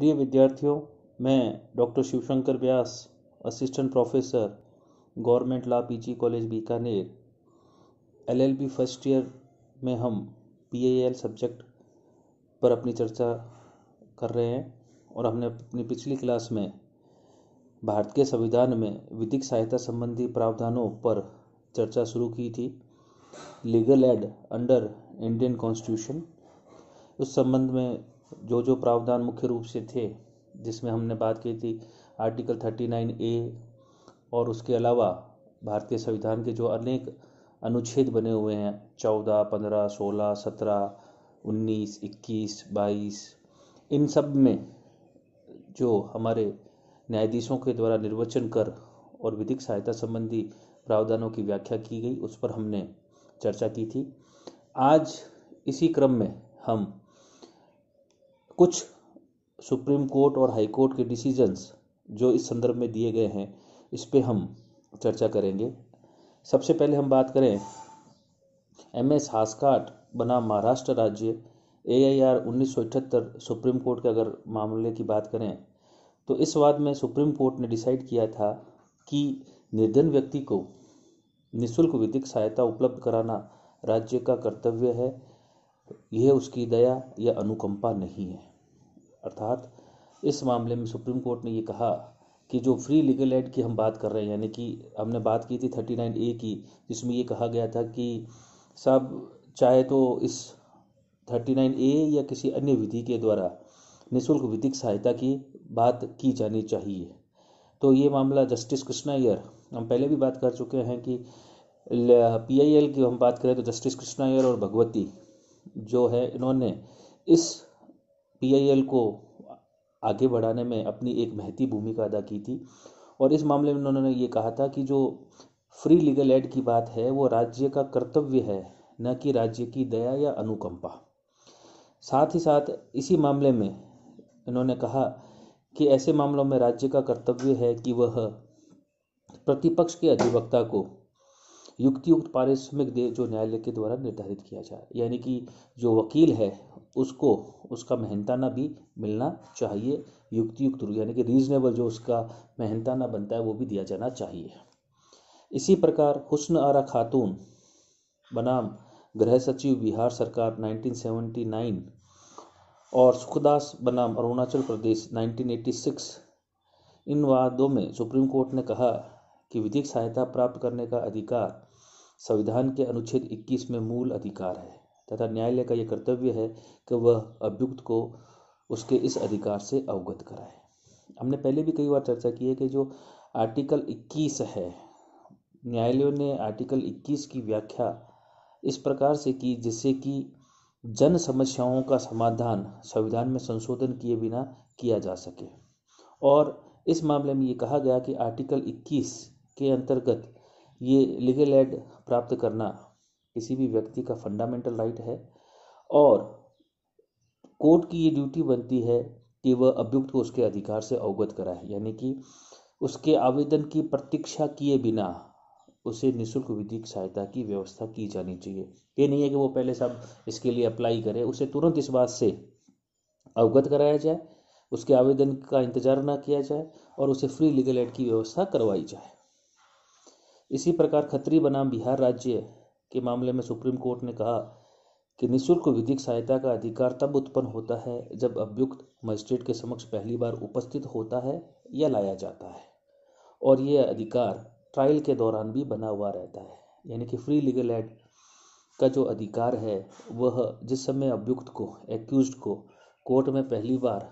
प्रिय विद्यार्थियों मैं doctor Shivshankar Vyas assistant professor government law PG college Bikaner LLB first year में हम पीएएल सब्जेक्ट पर अपनी चर्चा कर रहे हैं और हमने अपनी पिछली क्लास में भारत के संविधान में विधिक सहायता संबंधी प्रावधानों पर चर्चा शुरू की थी legal aid under Indian constitution उस संबंध में जो जो प्रावधान मुख्य रूप से थे जिसमें हमने बात की थी आर्टिकल थर्टी नाइन ए और उसके अलावा भारतीय संविधान के जो अनेक अनुच्छेद बने हुए हैं चौदह पंद्रह सोलह सत्रह उन्नीस इक्कीस बाईस इन सब में जो हमारे न्यायाधीशों के द्वारा निर्वचन कर और विधिक सहायता संबंधी प्रावधानों की व्याख्या की गई उस पर हमने चर्चा की थी आज इसी क्रम में हम कुछ सुप्रीम कोर्ट और हाई कोर्ट के डिसीजंस जो इस संदर्भ में दिए गए हैं इस पर हम चर्चा करेंगे सबसे पहले हम बात करें एम एस हासकाट बना महाराष्ट्र राज्य ए आई आर उन्नीस सुप्रीम कोर्ट के अगर मामले की बात करें तो इस वाद में सुप्रीम कोर्ट ने डिसाइड किया था कि निर्धन व्यक्ति को निशुल्क विधिक सहायता उपलब्ध कराना राज्य का कर्तव्य है यह उसकी दया या अनुकंपा नहीं है अर्थात इस मामले में सुप्रीम कोर्ट ने ये कहा कि जो फ्री लीगल एड की हम बात कर रहे हैं यानी कि हमने बात की थी थर्टी नाइन ए की जिसमें ये कहा गया था कि सब चाहे तो इस थर्टी नाइन ए या किसी अन्य विधि के द्वारा निःशुल्क विधिक सहायता की बात की जानी चाहिए तो ये मामला जस्टिस कृष्णा अयर हम पहले भी बात कर चुके हैं कि पी आई एल की हम बात करें तो जस्टिस कृष्णा अयर और भगवती जो है इन्होंने इस पी को आगे बढ़ाने में अपनी एक महती भूमिका अदा की थी और इस मामले में उन्होंने ये कहा था कि जो फ्री लीगल एड की बात है वो राज्य का कर्तव्य है न कि राज्य की दया या अनुकंपा साथ ही साथ इसी मामले में इन्होंने कहा कि ऐसे मामलों में राज्य का कर्तव्य है कि वह प्रतिपक्ष के अधिवक्ता को युक्तियुक्त पारिश्रमिक दे जो न्यायालय के द्वारा निर्धारित किया जाए यानी कि जो वकील है उसको उसका मेहनताना भी मिलना चाहिए युक्तियुक्त यानी कि रीजनेबल जो उसका मेहनताना बनता है वो भी दिया जाना चाहिए इसी प्रकार हुस्न आरा खातून बनाम गृह सचिव बिहार सरकार 1979 और सुखदास बनाम अरुणाचल प्रदेश 1986 इन वादों में सुप्रीम कोर्ट ने कहा कि विधिक सहायता प्राप्त करने का अधिकार संविधान के अनुच्छेद 21 में मूल अधिकार है तथा न्यायालय का यह कर्तव्य है कि वह अभियुक्त को उसके इस अधिकार से अवगत कराए हमने पहले भी कई बार चर्चा की है कि जो आर्टिकल 21 है न्यायालयों ने आर्टिकल 21 की व्याख्या इस प्रकार से की जिससे कि जन समस्याओं का समाधान संविधान में संशोधन किए बिना किया जा सके और इस मामले में ये कहा गया कि आर्टिकल 21 के अंतर्गत ये लीगल एड प्राप्त करना किसी भी व्यक्ति का फंडामेंटल राइट है और कोर्ट की ये ड्यूटी बनती है कि वह अभियुक्त को उसके अधिकार से अवगत कराए यानी कि उसके आवेदन की प्रतीक्षा किए बिना उसे निशुल्क विधिक सहायता की व्यवस्था की जानी चाहिए ये नहीं है कि वो पहले सब इसके लिए अप्लाई करे उसे तुरंत इस बात से अवगत कराया जाए उसके आवेदन का इंतजार ना किया जाए और उसे फ्री लीगल एड की व्यवस्था करवाई जाए इसी प्रकार खत्री बनाम बिहार राज्य के मामले में सुप्रीम कोर्ट ने कहा कि निःशुल्क विधिक सहायता का अधिकार तब उत्पन्न होता है जब अभियुक्त मजिस्ट्रेट के समक्ष पहली बार उपस्थित होता है या लाया जाता है और यह अधिकार ट्रायल के दौरान भी बना हुआ रहता है यानी कि फ्री लीगल एड का जो अधिकार है वह जिस समय अभियुक्त को एक्यूज को कोर्ट में पहली बार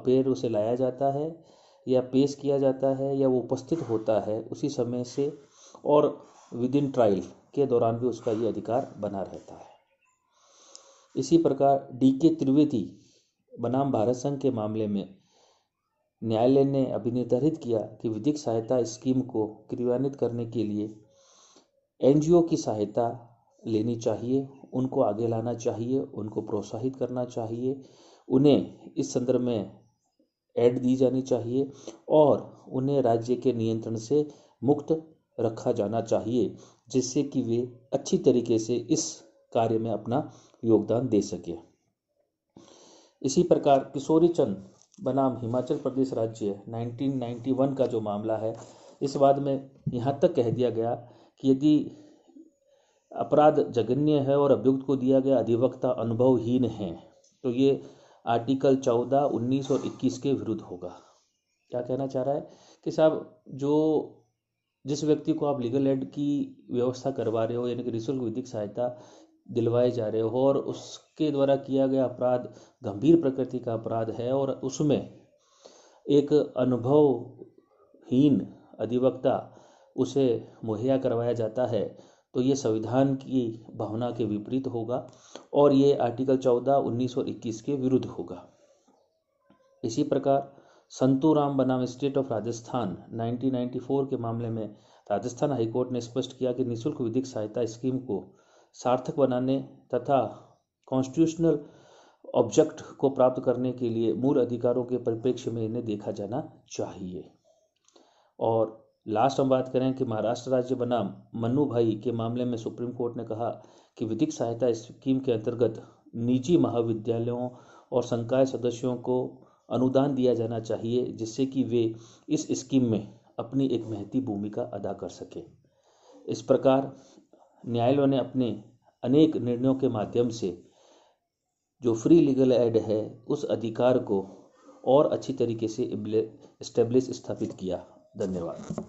अपेयर उसे लाया जाता है या पेश किया जाता है या वो उपस्थित होता है उसी समय से और विद इन ट्रायल के दौरान भी उसका ये अधिकार बना रहता है इसी प्रकार डी के त्रिवेदी बनाम भारत संघ के मामले में न्यायालय ने अभी निर्धारित किया कि विधिक सहायता स्कीम को क्रियान्वित करने के लिए एनजीओ की सहायता लेनी चाहिए उनको आगे लाना चाहिए उनको प्रोत्साहित करना चाहिए उन्हें इस संदर्भ में ऐड दी जानी चाहिए और उन्हें राज्य के नियंत्रण से मुक्त रखा जाना चाहिए जिससे कि वे अच्छी तरीके से इस कार्य में अपना योगदान दे सके इसी प्रकार किशोरी चंद बनाम हिमाचल प्रदेश राज्य 1991 का जो मामला है इस बात में यहाँ तक कह दिया गया कि यदि अपराध जघन्य है और अभियुक्त को दिया गया अधिवक्ता अनुभवहीन है तो ये आर्टिकल 14, 19 और 21 के विरुद्ध होगा क्या कहना चाह रहा है कि साहब जो जिस व्यक्ति को आप लीगल एड की व्यवस्था करवा रहे हो यानी कि निःशुल्क विधिक सहायता दिलवाए जा रहे हो और उसके द्वारा किया गया अपराध गंभीर प्रकृति का अपराध है और उसमें एक अनुभवहीन अधिवक्ता उसे मुहैया करवाया जाता है तो ये संविधान की भावना के विपरीत होगा और ये आर्टिकल चौदह उन्नीस इक्कीस के विरुद्ध होगा इसी प्रकार संतूराम बनाम स्टेट ऑफ राजस्थान 1994 के मामले में राजस्थान हाईकोर्ट ने स्पष्ट किया कि निशुल्क विधिक सहायता स्कीम को सार्थक बनाने तथा कॉन्स्टिट्यूशनल ऑब्जेक्ट को प्राप्त करने के लिए मूल अधिकारों के परिप्रेक्ष्य में इन्हें देखा जाना चाहिए और लास्ट हम बात करें कि महाराष्ट्र राज्य बनाम मनु भाई के मामले में सुप्रीम कोर्ट ने कहा कि विधिक सहायता स्कीम के अंतर्गत निजी महाविद्यालयों और संकाय सदस्यों को अनुदान दिया जाना चाहिए जिससे कि वे इस स्कीम में अपनी एक महती भूमिका अदा कर सके इस प्रकार न्यायालयों ने अपने अनेक निर्णयों के माध्यम से जो फ्री लीगल एड है उस अधिकार को और अच्छी तरीके से इस्टेब्लिश स्थापित किया धन्यवाद